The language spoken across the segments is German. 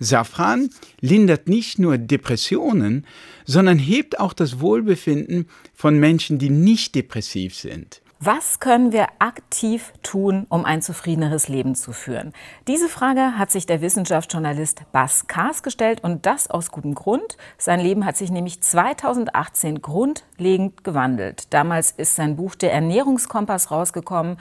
Safran lindert nicht nur Depressionen, sondern hebt auch das Wohlbefinden von Menschen, die nicht depressiv sind. Was können wir aktiv tun, um ein zufriedeneres Leben zu führen? Diese Frage hat sich der Wissenschaftsjournalist Bas Kaas gestellt und das aus gutem Grund. Sein Leben hat sich nämlich 2018 grundlegend gewandelt. Damals ist sein Buch Der Ernährungskompass rausgekommen,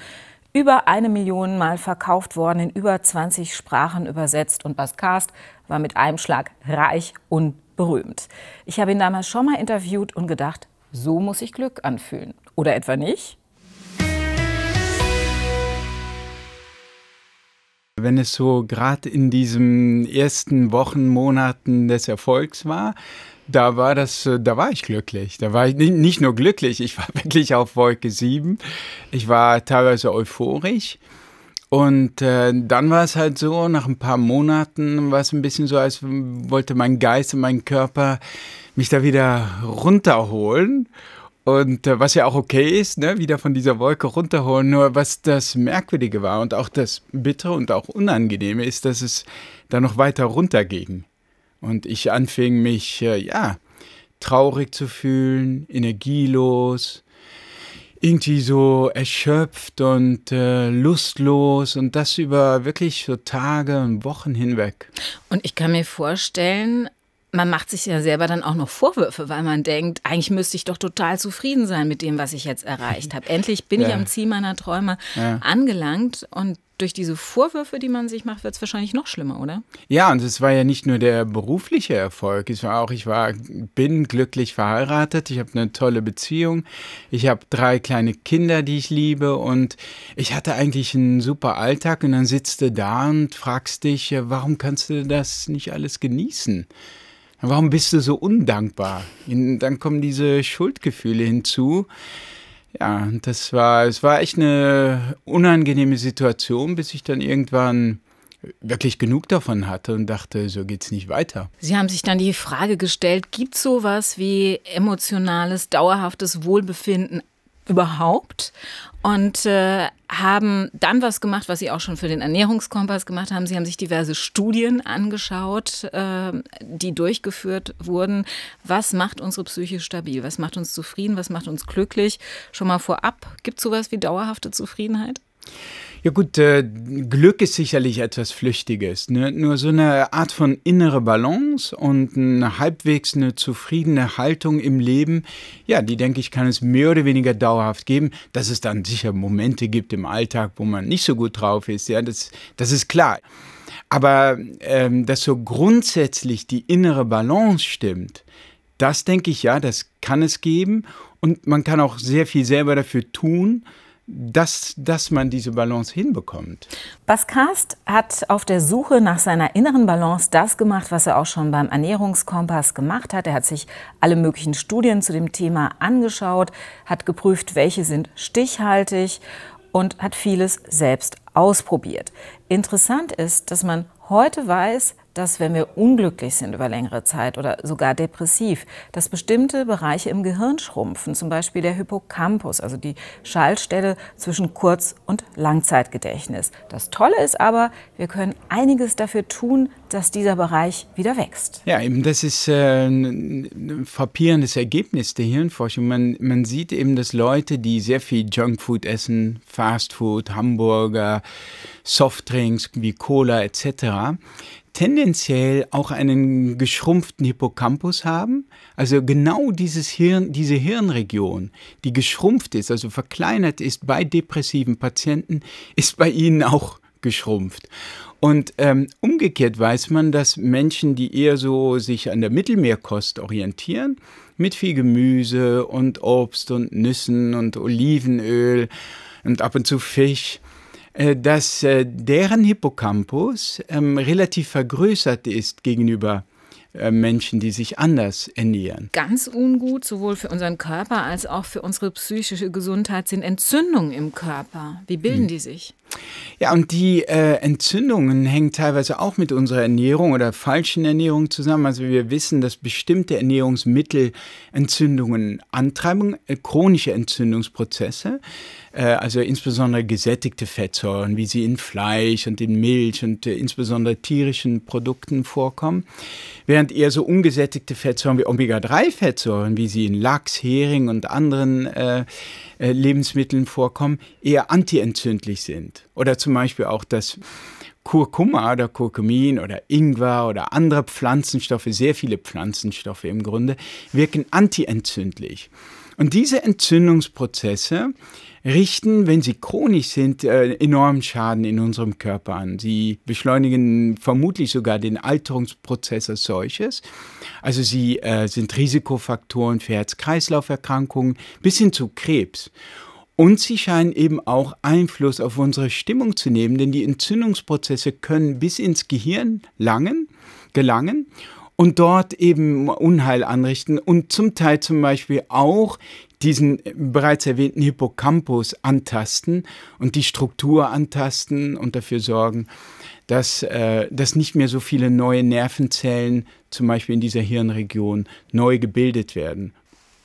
über eine Million Mal verkauft worden, in über 20 Sprachen übersetzt und Bas Cast war mit einem Schlag reich und berühmt. Ich habe ihn damals schon mal interviewt und gedacht, so muss sich Glück anfühlen. Oder etwa nicht? Wenn es so gerade in diesen ersten Wochen, Monaten des Erfolgs war, da war das, äh, da war ich glücklich. Da war ich nicht nur glücklich, ich war wirklich auf Wolke 7. Ich war teilweise euphorisch. Und äh, dann war es halt so, nach ein paar Monaten war es ein bisschen so, als wollte mein Geist und mein Körper mich da wieder runterholen. Und äh, was ja auch okay ist, ne, wieder von dieser Wolke runterholen. Nur was das Merkwürdige war und auch das Bittere und auch Unangenehme ist, dass es da noch weiter runterging. Und ich anfing mich, äh, ja, traurig zu fühlen, energielos, irgendwie so erschöpft und äh, lustlos und das über wirklich so Tage und Wochen hinweg. Und ich kann mir vorstellen, man macht sich ja selber dann auch noch Vorwürfe, weil man denkt, eigentlich müsste ich doch total zufrieden sein mit dem, was ich jetzt erreicht habe. Endlich bin ja. ich am Ziel meiner Träume ja. angelangt und durch diese Vorwürfe, die man sich macht, wird es wahrscheinlich noch schlimmer, oder? Ja, und es war ja nicht nur der berufliche Erfolg. Es war auch, ich war, bin glücklich verheiratet, ich habe eine tolle Beziehung, ich habe drei kleine Kinder, die ich liebe und ich hatte eigentlich einen super Alltag und dann sitzt du da und fragst dich, warum kannst du das nicht alles genießen? warum bist du so undankbar? Und dann kommen diese Schuldgefühle hinzu. Ja, das war, es war echt eine unangenehme Situation, bis ich dann irgendwann wirklich genug davon hatte und dachte, so geht's nicht weiter. Sie haben sich dann die Frage gestellt, gibt es sowas wie emotionales, dauerhaftes Wohlbefinden überhaupt und äh, haben dann was gemacht, was sie auch schon für den Ernährungskompass gemacht haben. Sie haben sich diverse Studien angeschaut, äh, die durchgeführt wurden. Was macht unsere Psyche stabil? Was macht uns zufrieden? Was macht uns glücklich? Schon mal vorab, gibt es sowas wie dauerhafte Zufriedenheit? Ja gut, äh, Glück ist sicherlich etwas Flüchtiges. Ne? Nur so eine Art von innere Balance und eine halbwegs eine zufriedene Haltung im Leben, ja, die denke ich, kann es mehr oder weniger dauerhaft geben. Dass es dann sicher Momente gibt im Alltag, wo man nicht so gut drauf ist, ja, das, das ist klar. Aber ähm, dass so grundsätzlich die innere Balance stimmt, das denke ich ja, das kann es geben. Und man kann auch sehr viel selber dafür tun dass, dass man diese Balance hinbekommt. Baskast hat auf der Suche nach seiner inneren Balance das gemacht, was er auch schon beim Ernährungskompass gemacht hat. Er hat sich alle möglichen Studien zu dem Thema angeschaut, hat geprüft, welche sind stichhaltig und hat vieles selbst ausprobiert. Interessant ist, dass man heute weiß, dass wenn wir unglücklich sind über längere Zeit oder sogar depressiv, dass bestimmte Bereiche im Gehirn schrumpfen, zum Beispiel der Hippocampus, also die Schaltstelle zwischen Kurz- und Langzeitgedächtnis. Das Tolle ist aber, wir können einiges dafür tun, dass dieser Bereich wieder wächst. Ja, eben das ist äh, ein frappierendes Ergebnis der Hirnforschung. Man, man sieht eben, dass Leute, die sehr viel Junkfood essen, Fastfood, Hamburger, Softdrinks wie Cola etc., tendenziell auch einen geschrumpften Hippocampus haben. Also genau dieses Hirn, diese Hirnregion, die geschrumpft ist, also verkleinert ist bei depressiven Patienten, ist bei ihnen auch geschrumpft. Und ähm, umgekehrt weiß man, dass Menschen, die eher so sich an der Mittelmeerkost orientieren, mit viel Gemüse und Obst und Nüssen und Olivenöl und ab und zu Fisch, äh, dass äh, deren Hippocampus ähm, relativ vergrößert ist gegenüber äh, Menschen, die sich anders ernähren. Ganz ungut, sowohl für unseren Körper als auch für unsere psychische Gesundheit, sind Entzündungen im Körper. Wie bilden hm. die sich? Ja, und die äh, Entzündungen hängen teilweise auch mit unserer Ernährung oder falschen Ernährung zusammen. Also wir wissen, dass bestimmte Ernährungsmittel Entzündungen antreiben, äh, chronische Entzündungsprozesse, äh, also insbesondere gesättigte Fettsäuren, wie sie in Fleisch und in Milch und äh, insbesondere tierischen Produkten vorkommen, während eher so ungesättigte Fettsäuren wie Omega-3-Fettsäuren, wie sie in Lachs, Hering und anderen äh, äh, Lebensmitteln vorkommen, eher antientzündlich sind. Oder zum Beispiel auch, dass Kurkuma oder Kurkumin oder Ingwer oder andere Pflanzenstoffe, sehr viele Pflanzenstoffe im Grunde, wirken antientzündlich. Und diese Entzündungsprozesse richten, wenn sie chronisch sind, äh, enormen Schaden in unserem Körper an. Sie beschleunigen vermutlich sogar den Alterungsprozess als solches. Also sie äh, sind Risikofaktoren für Herz-Kreislauf-Erkrankungen bis hin zu Krebs. Und sie scheinen eben auch Einfluss auf unsere Stimmung zu nehmen, denn die Entzündungsprozesse können bis ins Gehirn langen, gelangen und dort eben Unheil anrichten und zum Teil zum Beispiel auch diesen bereits erwähnten Hippocampus antasten und die Struktur antasten und dafür sorgen, dass, äh, dass nicht mehr so viele neue Nervenzellen zum Beispiel in dieser Hirnregion neu gebildet werden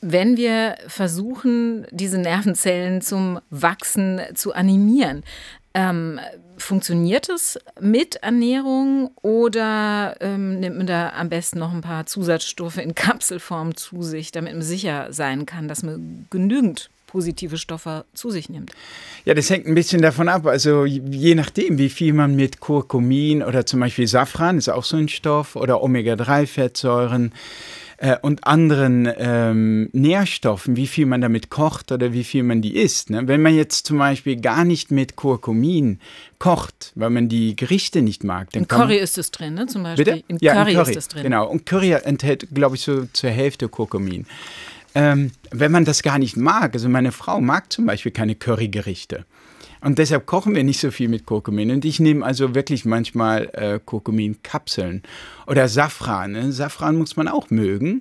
wenn wir versuchen, diese Nervenzellen zum Wachsen zu animieren. Ähm, funktioniert es mit Ernährung oder ähm, nimmt man da am besten noch ein paar Zusatzstoffe in Kapselform zu sich, damit man sicher sein kann, dass man genügend positive Stoffe zu sich nimmt? Ja, das hängt ein bisschen davon ab. Also je nachdem, wie viel man mit Kurkumin oder zum Beispiel Safran ist auch so ein Stoff oder Omega-3-Fettsäuren äh, und anderen ähm, Nährstoffen, wie viel man damit kocht oder wie viel man die isst. Ne? Wenn man jetzt zum Beispiel gar nicht mit Kurkumin kocht, weil man die Gerichte nicht mag. Dann Im Curry ist es drin, ne? zum Beispiel. Bitte? Im, ja, Curry Curry ist es drin. Genau, und Curry enthält, glaube ich, so zur Hälfte Kurkumin. Ähm, wenn man das gar nicht mag, also meine Frau mag zum Beispiel keine Currygerichte. Und deshalb kochen wir nicht so viel mit Kurkumin. Und ich nehme also wirklich manchmal äh, Kurkuminkapseln oder Safran. Ne? Safran muss man auch mögen.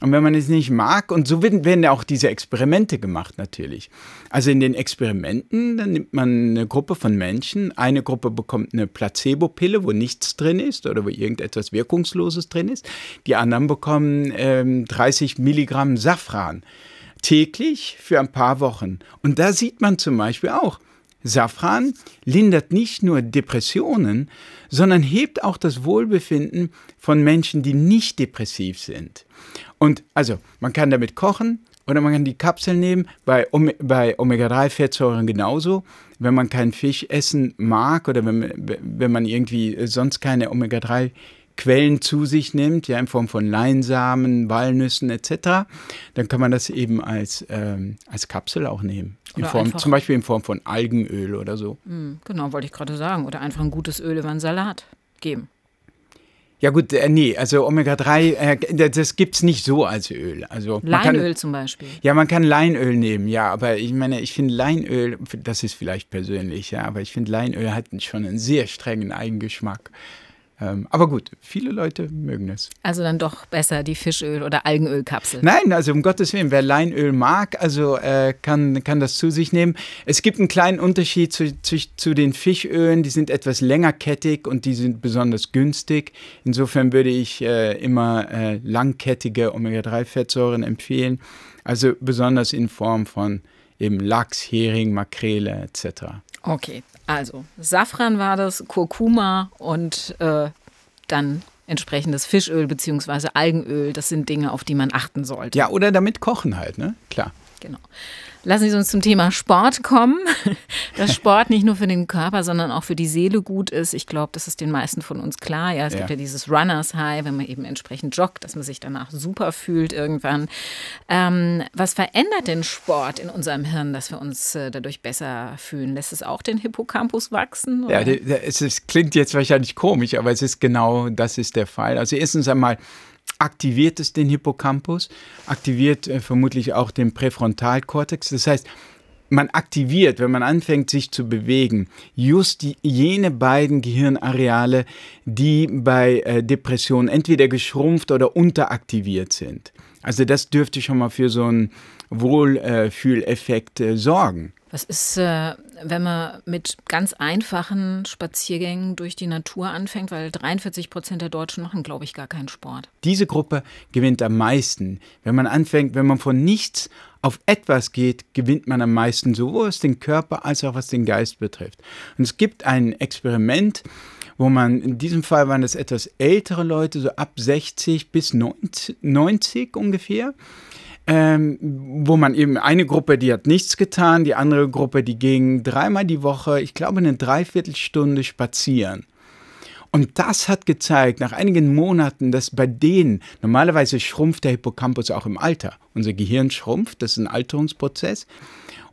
Und wenn man es nicht mag, und so werden, werden auch diese Experimente gemacht natürlich. Also in den Experimenten, dann nimmt man eine Gruppe von Menschen, eine Gruppe bekommt eine Placebo-Pille, wo nichts drin ist oder wo irgendetwas Wirkungsloses drin ist. Die anderen bekommen ähm, 30 Milligramm Safran täglich für ein paar Wochen. Und da sieht man zum Beispiel auch, Safran lindert nicht nur Depressionen, sondern hebt auch das Wohlbefinden von Menschen, die nicht depressiv sind. Und also, man kann damit kochen oder man kann die Kapsel nehmen, bei, bei Omega-3-Fettsäuren genauso. Wenn man keinen Fisch essen mag oder wenn, wenn man irgendwie sonst keine Omega-3-Fettsäuren Quellen zu sich nimmt, ja, in Form von Leinsamen, Walnüssen etc., dann kann man das eben als, ähm, als Kapsel auch nehmen. In Form, zum Beispiel in Form von Algenöl oder so. Hm, genau, wollte ich gerade sagen. Oder einfach ein gutes Öl über einen Salat geben. Ja gut, äh, nee, also Omega-3, äh, das gibt es nicht so als Öl. Also, Leinöl kann, zum Beispiel. Ja, man kann Leinöl nehmen, ja, aber ich meine, ich finde Leinöl, das ist vielleicht persönlich, ja, aber ich finde Leinöl hat schon einen sehr strengen Eigengeschmack. Ähm, aber gut, viele Leute mögen es. Also dann doch besser die Fischöl- oder Algenölkapsel. Nein, also um Gottes Willen, wer Leinöl mag, also äh, kann, kann das zu sich nehmen. Es gibt einen kleinen Unterschied zu, zu, zu, den Fischölen, die sind etwas längerkettig und die sind besonders günstig. Insofern würde ich äh, immer äh, langkettige Omega-3-Fettsäuren empfehlen, also besonders in Form von eben Lachs, Hering, Makrele etc. Okay, also Safran war das, Kurkuma und äh, dann entsprechendes Fischöl bzw. Algenöl. Das sind Dinge, auf die man achten sollte. Ja, oder damit kochen halt, ne? Klar. Genau. Lassen Sie uns zum Thema Sport kommen. Dass Sport nicht nur für den Körper, sondern auch für die Seele gut ist. Ich glaube, das ist den meisten von uns klar. Ja, es ja. gibt ja dieses Runners High, wenn man eben entsprechend joggt, dass man sich danach super fühlt irgendwann. Ähm, was verändert denn Sport in unserem Hirn, dass wir uns äh, dadurch besser fühlen? Lässt es auch den Hippocampus wachsen? Oder? Ja, es, ist, klingt jetzt wahrscheinlich komisch, aber es ist genau das ist der Fall. Also erstens einmal aktiviert es den Hippocampus, aktiviert äh, vermutlich auch den Präfrontalkortex. Das heißt, man aktiviert, wenn man anfängt, sich zu bewegen, just die, jene beiden Gehirnareale, die bei äh, Depressionen entweder geschrumpft oder unteraktiviert sind. Also das dürfte schon mal für so einen Wohlfühleffekt äh, sorgen. Das ist, äh, wenn man mit ganz einfachen Spaziergängen durch die Natur anfängt, weil 43 Prozent der Deutschen machen, glaube ich, gar keinen Sport. Diese Gruppe gewinnt am meisten. Wenn man anfängt, wenn man von nichts auf etwas geht, gewinnt man am meisten, sowohl was den Körper als auch was den Geist betrifft. Und es gibt ein Experiment, wo man, in diesem Fall waren das etwas ältere Leute, so ab 60 bis 90, 90 ungefähr, ähm, wo man eben eine Gruppe, die hat nichts getan, die andere Gruppe, die ging dreimal die Woche, ich glaube, eine Dreiviertelstunde spazieren. Und das hat gezeigt, nach einigen Monaten, dass bei denen, normalerweise schrumpft der Hippocampus auch im Alter. Unser Gehirn schrumpft, das ist ein Alterungsprozess.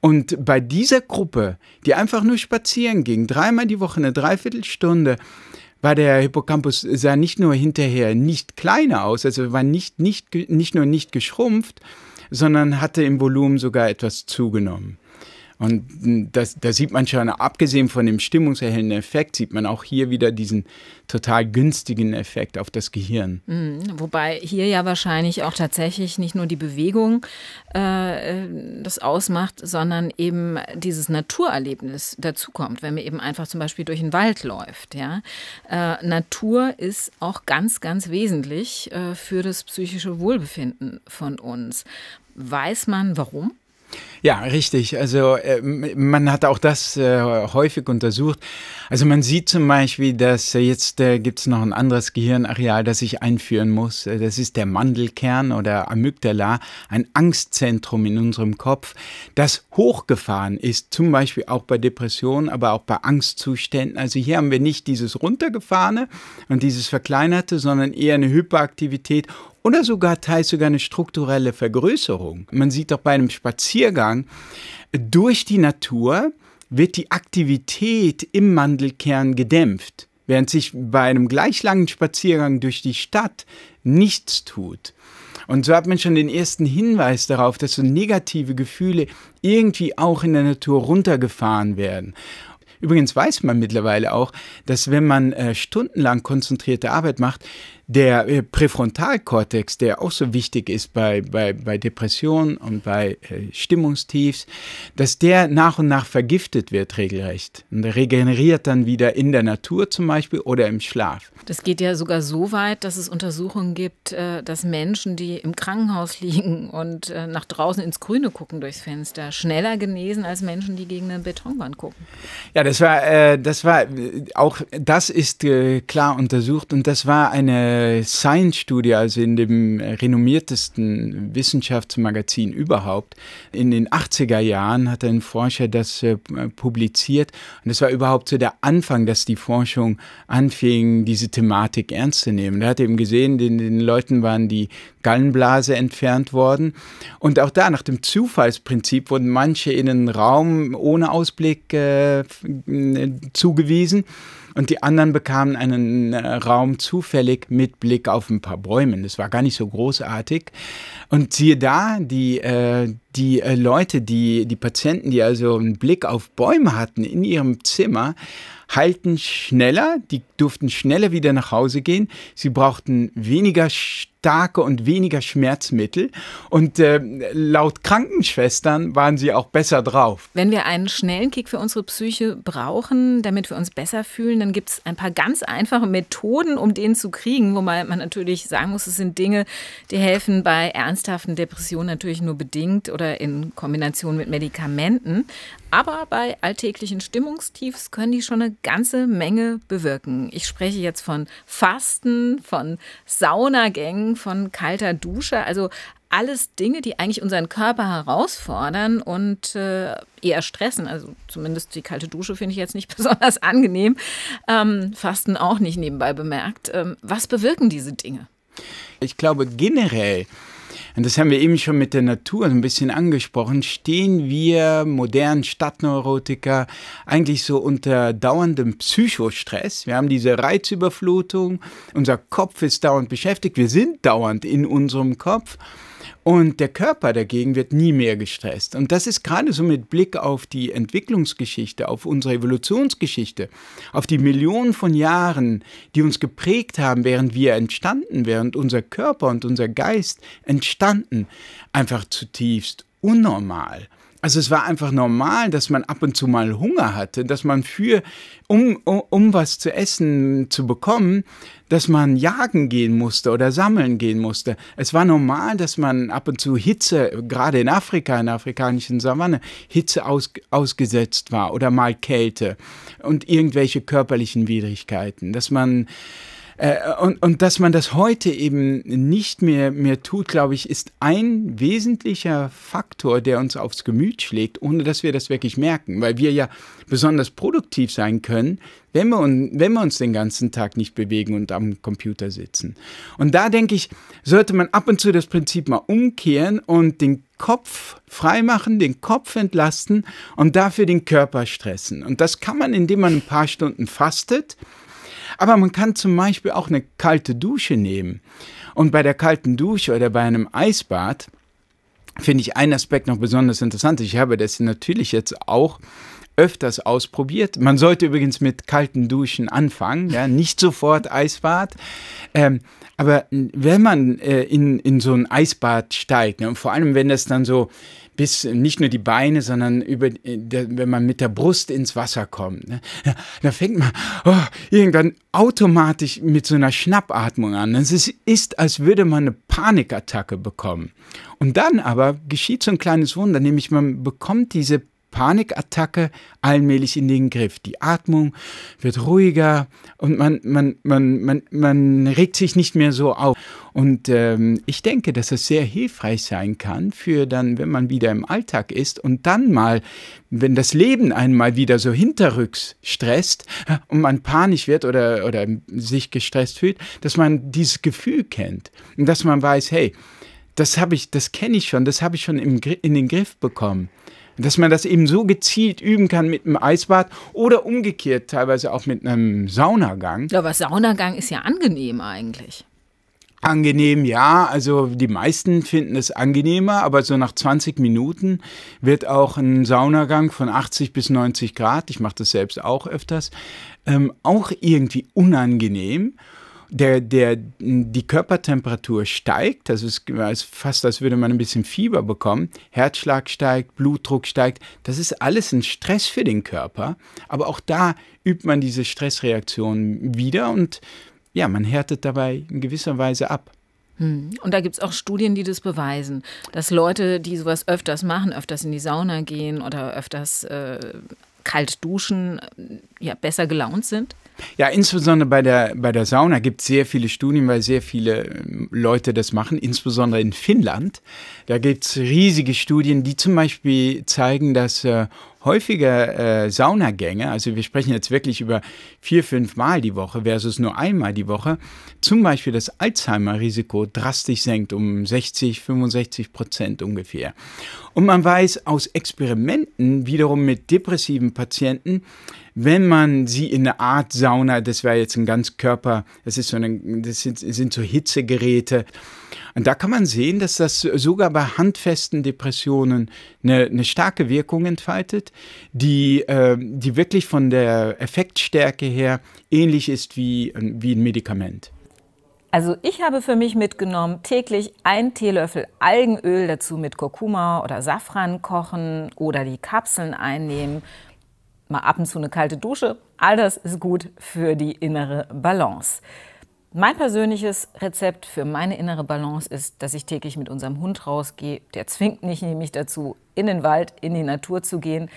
Und bei dieser Gruppe, die einfach nur spazieren ging, dreimal die Woche eine Dreiviertelstunde, war der Hippocampus sah nicht nur hinterher nicht kleiner aus, also war nicht, nicht, nicht nur nicht geschrumpft, sondern hatte im Volumen sogar etwas zugenommen. Und hm, das, das sieht man schon, abgesehen von dem stimmungserhellenden Effekt, sieht man auch hier wieder diesen total günstigen Effekt auf das Gehirn. Mhm, wobei hier ja wahrscheinlich auch tatsächlich nicht nur die Bewegung äh, äh, das ausmacht, sondern eben dieses Naturerlebnis dazukommt, wenn man eben einfach zum Beispiel durch den Wald läuft. Ja? Äh, Natur ist auch ganz, ganz wesentlich äh, für das psychische Wohlbefinden von uns. Weiß man warum? Ja, richtig. Also äh, man hat auch das äh, häufig untersucht. Also man sieht zum Beispiel, dass äh, jetzt gibt es noch ein anderes Gehirnareal, das ich einführen muss. Das ist der Mandelkern oder Amygdala, ein Angstzentrum in unserem Kopf, das hochgefahren ist, zum Beispiel auch bei Depressionen, aber auch bei Angstzuständen. Also hier haben wir nicht dieses runtergefahrene und dieses verkleinerte, sondern eher eine Hyperaktivität oder sogar teils sogar eine strukturelle Vergrößerung. Man sieht doch bei einem Spaziergang durch die Natur wird die Aktivität im Mandelkern gedämpft, während sich bei einem gleich langen Spaziergang durch die Stadt nichts tut. Und so hat man schon den ersten Hinweis darauf, dass so negative Gefühle irgendwie auch in der Natur runtergefahren werden. Übrigens weiß man mittlerweile auch, dass wenn man äh, stundenlang konzentrierte Arbeit macht, der äh, Präfrontalkortex, der auch so wichtig ist bei, bei, bei Depressionen und bei äh, Stimmungstiefs, dass der nach und nach vergiftet wird regelrecht und regeneriert dann wieder in der Natur zum Beispiel oder im Schlaf. Das geht ja sogar so weit, dass es Untersuchungen gibt, äh, dass Menschen, die im Krankenhaus liegen und nach draußen ins Grüne gucken durchs Fenster, schneller genesen als Menschen, die gegen eine Betonwand gucken. Ja, das war, das war auch das ist klar untersucht und das war eine Science studie also in dem renommiertesten Wissenschaftsmagazin überhaupt, in den 80er Jahren hat ein Forscher das äh, publiziert. Und das war überhaupt so der Anfang, dass die Forschung anfing, diese Thematik ernst zu nehmen. Da hat eben gesehen, den, den Leuten waren die Gallenblase entfernt worden. Und auch da, nach dem Zufallsprinzip, wurden manche in einen Raum ohne Ausblick äh, zugewiesen und die anderen bekamen einen äh, Raum zufällig mit Blick auf ein paar Bäumen. Das war gar nicht so großartig, und siehe da, die, äh, die äh, Leute, die, die Patienten, die also einen Blick auf Bäume hatten in ihrem Zimmer, halten schneller, die durften schneller wieder nach Hause gehen. Sie brauchten weniger starke und weniger Schmerzmittel. Und äh, laut Krankenschwestern waren sie auch besser drauf. Wenn wir einen schnellen Kick für unsere Psyche brauchen, damit wir uns besser fühlen, dann gibt es ein paar ganz einfache Methoden, um den zu kriegen. Wobei man natürlich sagen muss, es sind Dinge, die helfen bei ernsten ernsthaften Depressionen natürlich nur bedingt oder in Kombination mit Medikamenten. Aber bei alltäglichen Stimmungstiefs können die schon eine ganze Menge bewirken. Ich spreche jetzt von Fasten, von Saunagängen, von kalter Dusche, also alles Dinge, die eigentlich unseren Körper herausfordern und äh, eher stressen. Also zumindest die kalte Dusche finde ich jetzt nicht besonders angenehm. Ähm, Fasten auch nicht nebenbei bemerkt. Ähm, was bewirken diese Dinge? Ich glaube generell und das haben wir eben schon mit der Natur ein bisschen angesprochen, stehen wir modernen Stadtneurotiker eigentlich so unter dauerndem Psychostress. Wir haben diese Reizüberflutung, unser Kopf ist dauernd beschäftigt, wir sind dauernd in unserem Kopf. Und der Körper dagegen wird nie mehr gestresst. Und das ist gerade so mit Blick auf die Entwicklungsgeschichte, auf unsere Evolutionsgeschichte, auf die Millionen von Jahren, die uns geprägt haben, während wir entstanden, während unser Körper und unser Geist entstanden, einfach zutiefst unnormal. Also es war einfach normal, dass man ab und zu mal Hunger hatte, dass man für, um, um, um was zu essen zu bekommen, dass man jagen gehen musste oder sammeln gehen musste. Es war normal, dass man ab und zu Hitze, gerade in Afrika, in der afrikanischen Savanne, Hitze aus, ausgesetzt war oder mal Kälte und irgendwelche körperlichen Widrigkeiten, dass man äh, und, und dass man das heute eben nicht mehr, mehr tut, glaube ich, ist ein wesentlicher Faktor, der uns aufs Gemüt schlägt, ohne dass wir das wirklich merken, weil wir ja besonders produktiv sein können, wenn wir, wenn wir uns den ganzen Tag nicht bewegen und am Computer sitzen. Und da denke ich, sollte man ab und zu das Prinzip mal umkehren und den Kopf freimachen, den Kopf entlasten und dafür den Körper stressen. Und das kann man, indem man ein paar Stunden fastet aber man kann zum Beispiel auch eine kalte Dusche nehmen. Und bei der kalten Dusche oder bei einem Eisbad finde ich einen Aspekt noch besonders interessant. Ich habe das natürlich jetzt auch öfters ausprobiert. Man sollte übrigens mit kalten Duschen anfangen, ja, nicht sofort Eisbad. Ähm, aber wenn man äh, in, in so ein Eisbad steigt, ne, und vor allem wenn das dann so bis nicht nur die Beine, sondern über, äh, wenn man mit der Brust ins Wasser kommt, ne, da fängt man oh, irgendwann automatisch mit so einer Schnappatmung an. Es ist, ist, als würde man eine Panikattacke bekommen. Und dann aber geschieht so ein kleines Wunder, nämlich man bekommt diese Panikattacke allmählich in den Griff. Die Atmung wird ruhiger und man, man, man, man, man regt sich nicht mehr so auf. Und ähm, ich denke, dass es sehr hilfreich sein kann für dann, wenn man wieder im Alltag ist und dann mal, wenn das Leben einmal wieder so hinterrücks stresst äh, und man panisch wird oder, oder sich gestresst fühlt, dass man dieses Gefühl kennt und dass man weiß, hey, das habe ich, das kenne ich schon, das habe ich schon im, in den Griff bekommen dass man das eben so gezielt üben kann mit einem Eisbad oder umgekehrt teilweise auch mit einem Saunagang. Ja, aber Saunagang ist ja angenehm eigentlich. Angenehm, ja. Also die meisten finden es angenehmer, aber so nach 20 Minuten wird auch ein Saunagang von 80 bis 90 Grad, ich mache das selbst auch öfters, ähm, auch irgendwie unangenehm der, der, die Körpertemperatur steigt, also es ist fast, als würde man ein bisschen Fieber bekommen, Herzschlag steigt, Blutdruck steigt, das ist alles ein Stress für den Körper, aber auch da übt man diese Stressreaktion wieder und ja, man härtet dabei in gewisser Weise ab. Hm. Und da gibt es auch Studien, die das beweisen, dass Leute, die sowas öfters machen, öfters in die Sauna gehen oder öfters äh, kalt duschen, ja, besser gelaunt sind. Ja, insbesondere bei der, bei der Sauna gibt es sehr viele Studien, weil sehr viele ähm, Leute das machen, insbesondere in Finnland. Da gibt es riesige Studien, die zum Beispiel zeigen, dass äh, häufiger äh, Saunagänge, also wir sprechen jetzt wirklich über vier, fünf Mal die Woche versus nur einmal die Woche, zum Beispiel das Alzheimer-Risiko drastisch senkt um 60, 65 Prozent ungefähr. Und man weiß aus Experimenten wiederum mit depressiven Patienten, wenn man sie in eine Art Sauna, das wäre jetzt ein ganz Körper, das, ist so eine, das sind, sind so Hitzegeräte. Und da kann man sehen, dass das sogar bei handfesten Depressionen eine, eine starke Wirkung entfaltet, die, äh, die wirklich von der Effektstärke her ähnlich ist wie, ähm, wie ein Medikament. Also ich habe für mich mitgenommen, täglich einen Teelöffel Algenöl dazu mit Kurkuma oder Safran kochen oder die Kapseln einnehmen mal ab und zu eine kalte Dusche. All das ist gut für die innere Balance. Mein persönliches Rezept für meine innere Balance ist, dass ich täglich mit unserem Hund rausgehe. Der zwingt mich nämlich dazu, in den Wald, in die Natur zu gehen.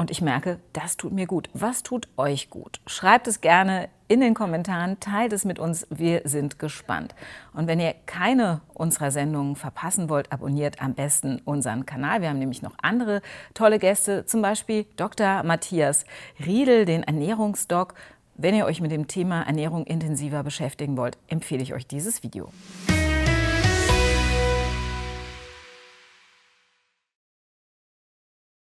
Und ich merke, das tut mir gut. Was tut euch gut? Schreibt es gerne in den Kommentaren, teilt es mit uns. Wir sind gespannt. Und wenn ihr keine unserer Sendungen verpassen wollt, abonniert am besten unseren Kanal. Wir haben nämlich noch andere tolle Gäste, zum Beispiel Dr. Matthias Riedel, den Ernährungsdoc. Wenn ihr euch mit dem Thema Ernährung intensiver beschäftigen wollt, empfehle ich euch dieses Video.